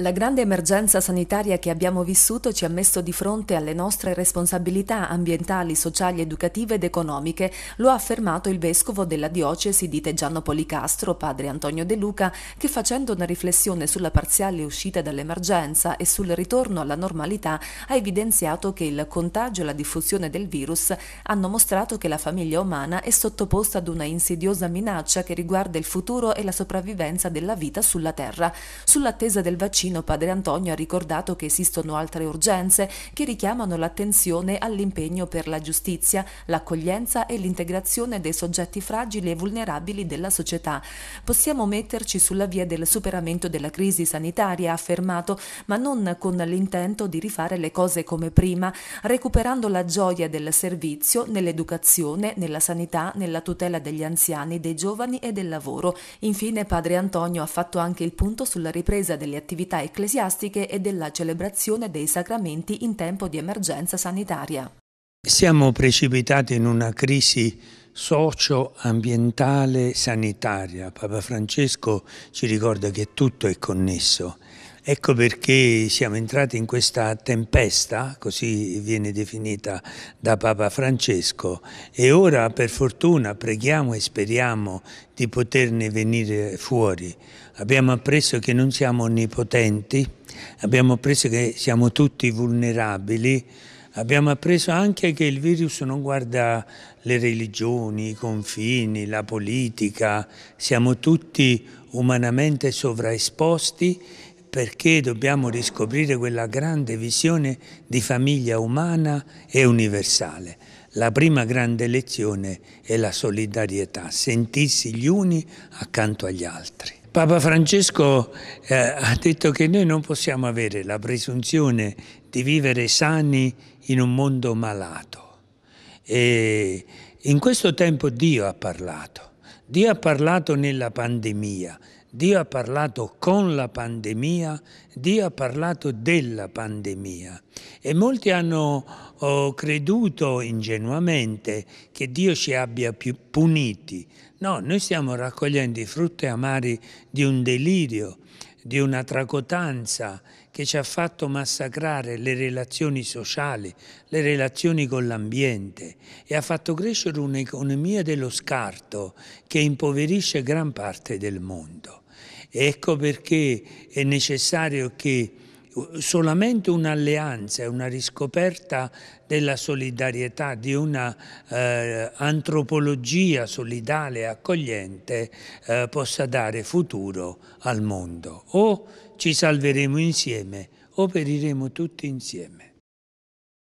La grande emergenza sanitaria che abbiamo vissuto ci ha messo di fronte alle nostre responsabilità ambientali, sociali, educative ed economiche, lo ha affermato il vescovo della diocesi di Teggiano Policastro, padre Antonio De Luca, che facendo una riflessione sulla parziale uscita dall'emergenza e sul ritorno alla normalità ha evidenziato che il contagio e la diffusione del virus hanno mostrato che la famiglia umana è sottoposta ad una insidiosa minaccia che riguarda il futuro e la sopravvivenza della vita sulla Terra. Sull'attesa del vaccino vicino padre Antonio ha ricordato che esistono altre urgenze che richiamano l'attenzione all'impegno per la giustizia, l'accoglienza e l'integrazione dei soggetti fragili e vulnerabili della società. Possiamo metterci sulla via del superamento della crisi sanitaria, ha affermato, ma non con l'intento di rifare le cose come prima, recuperando la gioia del servizio nell'educazione, nella sanità, nella tutela degli anziani, dei giovani e del lavoro. Infine padre Antonio ha fatto anche il punto sulla ripresa delle attività ecclesiastiche e della celebrazione dei sacramenti in tempo di emergenza sanitaria. Siamo precipitati in una crisi socio-ambientale sanitaria. Papa Francesco ci ricorda che tutto è connesso Ecco perché siamo entrati in questa tempesta, così viene definita da Papa Francesco, e ora per fortuna preghiamo e speriamo di poterne venire fuori. Abbiamo appreso che non siamo onnipotenti, abbiamo appreso che siamo tutti vulnerabili, abbiamo appreso anche che il virus non guarda le religioni, i confini, la politica, siamo tutti umanamente sovraesposti perché dobbiamo riscoprire quella grande visione di famiglia umana e universale. La prima grande lezione è la solidarietà, sentirsi gli uni accanto agli altri. Papa Francesco eh, ha detto che noi non possiamo avere la presunzione di vivere sani in un mondo malato. E in questo tempo Dio ha parlato Dio ha parlato nella pandemia, Dio ha parlato con la pandemia, Dio ha parlato della pandemia e molti hanno oh, creduto ingenuamente che Dio ci abbia più puniti. No, noi stiamo raccogliendo i frutti amari di un delirio di una tracotanza che ci ha fatto massacrare le relazioni sociali, le relazioni con l'ambiente e ha fatto crescere un'economia dello scarto che impoverisce gran parte del mondo. Ecco perché è necessario che Ecco, solamente un'alleanza e una riscoperta della solidarietà, di una eh, antropologia solidale e accogliente eh, possa dare futuro al mondo. O ci salveremo insieme o periremo tutti insieme.